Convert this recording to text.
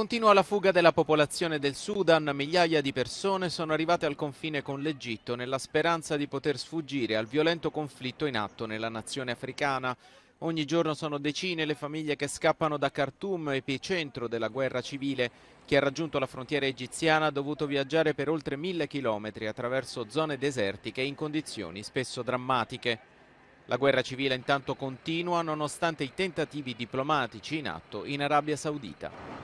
Continua la fuga della popolazione del Sudan, migliaia di persone sono arrivate al confine con l'Egitto nella speranza di poter sfuggire al violento conflitto in atto nella nazione africana. Ogni giorno sono decine le famiglie che scappano da Khartoum, epicentro della guerra civile. Chi ha raggiunto la frontiera egiziana ha dovuto viaggiare per oltre mille chilometri attraverso zone desertiche in condizioni spesso drammatiche. La guerra civile intanto continua nonostante i tentativi diplomatici in atto in Arabia Saudita.